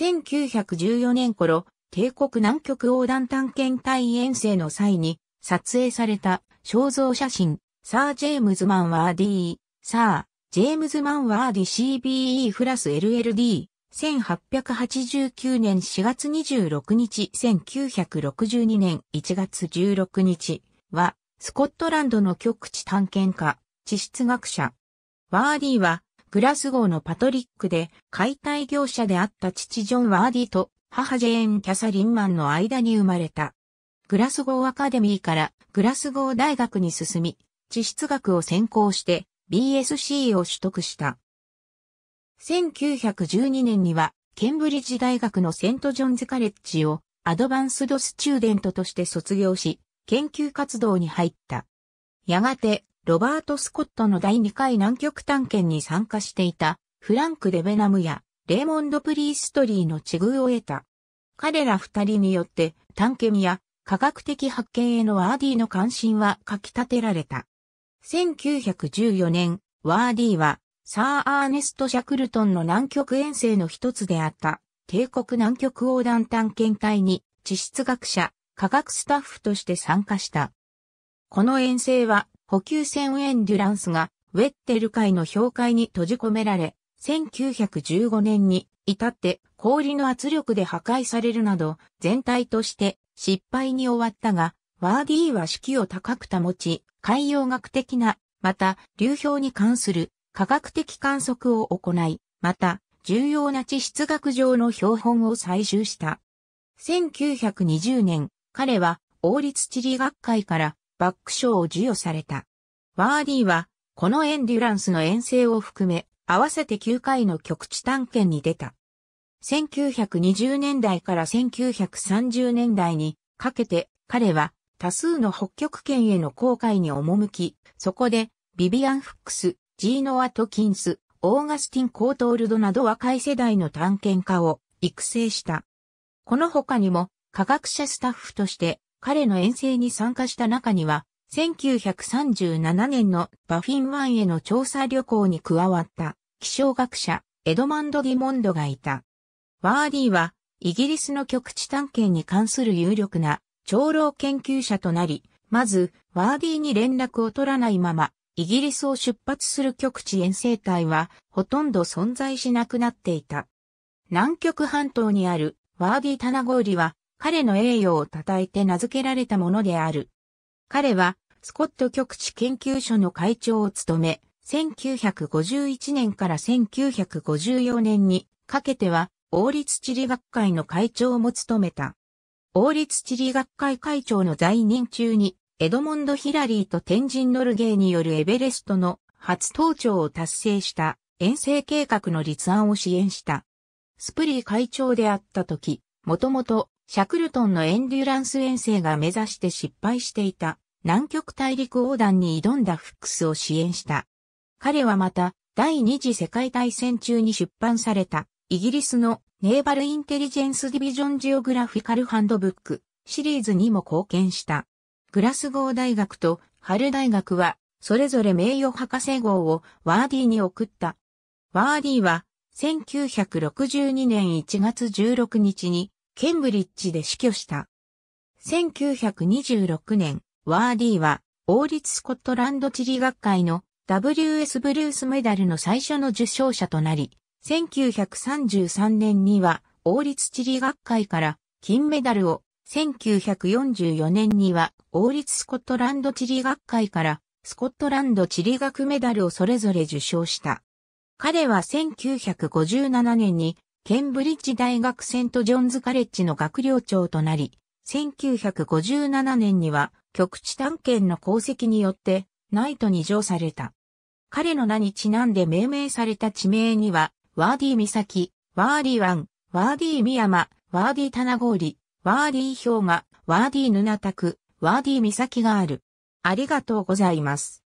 1914年頃、帝国南極横断探検隊遠征の際に撮影された肖像写真、サー・ジェームズ・マンワーディー、サー、ジェームズ・マンワーディ CBE フラス LLD、1889年4月26日1962年1月16日は、スコットランドの極地探検家、地質学者。ワーディーは、グラスゴーのパトリックで解体業者であった父ジョン・ワーディと母ジェーン・キャサリンマンの間に生まれた。グラスゴーアカデミーからグラスゴー大学に進み、地質学を専攻して BSc を取得した。1912年にはケンブリッジ大学のセントジョンズカレッジをアドバンスドスチューデントとして卒業し、研究活動に入った。やがてロバート・スコットの第2回南極探検に参加していた、フランク・デベナムや、レーモンド・プリーストリーの地遇を得た。彼ら二人によって、探検や科学的発見へのワーディの関心はかき立てられた。1914年、ワーディは、サー・アーネスト・シャクルトンの南極遠征の一つであった、帝国南極横断探検隊に、地質学者、科学スタッフとして参加した。この遠征は補給船エンデュランスがウェッテル海の氷海に閉じ込められ、1915年に至って氷の圧力で破壊されるなど全体として失敗に終わったが、ワーディーは士気を高く保ち、海洋学的な、また流氷に関する科学的観測を行い、また重要な地質学上の標本を採集した。1920年、彼は王立地理学会からバック賞を授与された。ワーディは、このエンデュランスの遠征を含め、合わせて9回の局地探検に出た。1920年代から1930年代にかけて彼は多数の北極圏への航海に赴き、そこでビビアン・フックス、ジーノ・アトキンス、オーガスティン・コートールドなど若い世代の探検家を育成した。この他にも科学者スタッフとして彼の遠征に参加した中には、1937年のバフィン湾への調査旅行に加わった気象学者エドマンド・ディモンドがいた。ワーディはイギリスの極地探検に関する有力な長老研究者となり、まずワーディに連絡を取らないままイギリスを出発する極地遠征隊はほとんど存在しなくなっていた。南極半島にあるワーディ・タナゴーリは彼の栄誉を称えて名付けられたものである。彼は、スコット局地研究所の会長を務め、1951年から1954年にかけては、王立地理学会の会長も務めた。王立地理学会会長の在任中に、エドモンド・ヒラリーと天神ノルゲーによるエベレストの初登頂を達成した遠征計画の立案を支援した。スプリー会長であった時、もともとシャクルトンのエンデュランス遠征が目指して失敗していた南極大陸横断に挑んだフックスを支援した。彼はまた第二次世界大戦中に出版されたイギリスのネーバルインテリジェンスディビジョンジオグラフィカルハンドブックシリーズにも貢献した。グラスゴー大学とハル大学はそれぞれ名誉博士号をワーディに送った。ワーディは1962年1月16日にケンブリッジで死去した。1926年、ワーディーは、王立スコットランド地理学会の WS ブルースメダルの最初の受賞者となり、1933年には王立地理学会から金メダルを、1944年には王立スコットランド地理学会からスコットランド地理学メダルをそれぞれ受賞した。彼は1957年にケンブリッジ大学セントジョンズカレッジの学寮長となり、1957年には局地探検の功績によってナイトに上された。彼の名にちなんで命名された地名には、ワーディー岬、ワーディ湾、ワーディーヤ山、ワーディー棚氷、ワーディー氷河、ワーディヌナタク、ワーディー岬がある。ありがとうございます。